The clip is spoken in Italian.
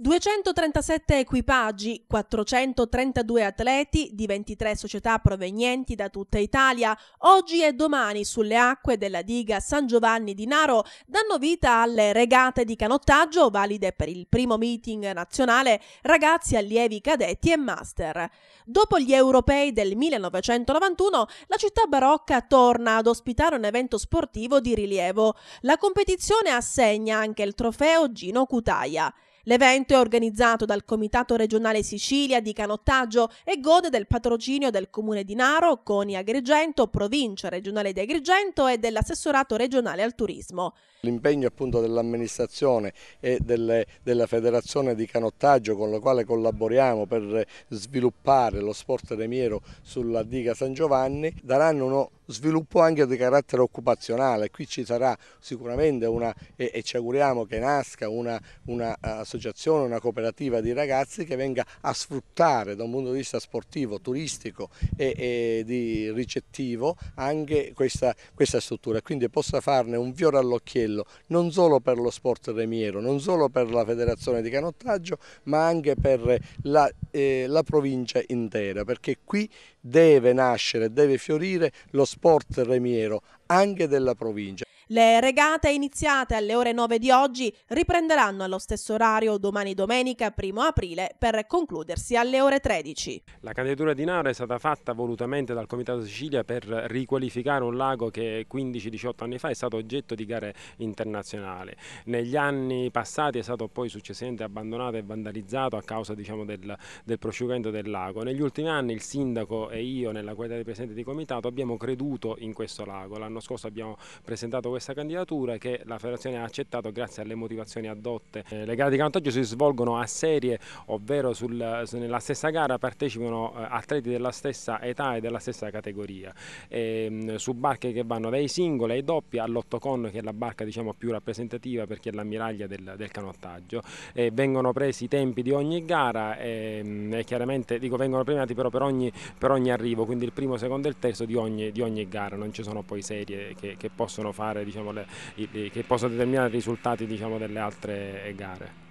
237 equipaggi, 432 atleti di 23 società provenienti da tutta Italia, oggi e domani sulle acque della diga San Giovanni di Naro danno vita alle regate di canottaggio valide per il primo meeting nazionale ragazzi, allievi, cadetti e master. Dopo gli europei del 1991, la città barocca torna ad ospitare un evento sportivo di rilievo. La competizione assegna anche il trofeo Gino Cutaia. L'evento è organizzato dal Comitato regionale Sicilia di canottaggio e gode del patrocinio del Comune di Naro, Coni Agrigento, Provincia regionale di Agrigento e dell'assessorato regionale al turismo. L'impegno appunto dell'amministrazione e delle, della federazione di canottaggio con la quale collaboriamo per sviluppare lo sport remiero sulla diga San Giovanni daranno uno sviluppo anche di carattere occupazionale, qui ci sarà sicuramente una, e, e ci auguriamo che nasca un'associazione, una, eh, una cooperativa di ragazzi che venga a sfruttare da un punto di vista sportivo, turistico e, e di ricettivo anche questa, questa struttura, quindi possa farne un fiore all'occhiello non solo per lo sport remiero, non solo per la federazione di canottaggio ma anche per la, eh, la provincia intera perché qui deve nascere, deve fiorire lo sport sport remiero anche della provincia. Le regate iniziate alle ore 9 di oggi riprenderanno allo stesso orario domani domenica 1 aprile per concludersi alle ore 13. La candidatura di Naro è stata fatta volutamente dal Comitato Sicilia per riqualificare un lago che 15-18 anni fa è stato oggetto di gare internazionali. Negli anni passati è stato poi successivamente abbandonato e vandalizzato a causa diciamo, del, del prosciugamento del lago. Negli ultimi anni il sindaco e io nella qualità di presidente di comitato abbiamo creduto in questo lago. L'anno scorso abbiamo presentato questo questa candidatura che la federazione ha accettato grazie alle motivazioni adotte. Eh, le gare di canottaggio si svolgono a serie, ovvero sul, nella stessa gara partecipano eh, atleti della stessa età e della stessa categoria, e, ehm, su barche che vanno dai singoli ai doppi all'ottocon che è la barca diciamo, più rappresentativa perché è l'ammiraglia del, del, canottaggio. E eh, vengono presi i tempi di ogni gara e, ehm, e chiaramente dico, vengono premiati però per ogni, per ogni, arrivo, quindi il primo, secondo e il terzo di ogni, di ogni gara, non ci sono poi serie che, che possono fare diciamo, le, i, che possa determinare i risultati diciamo, delle altre gare.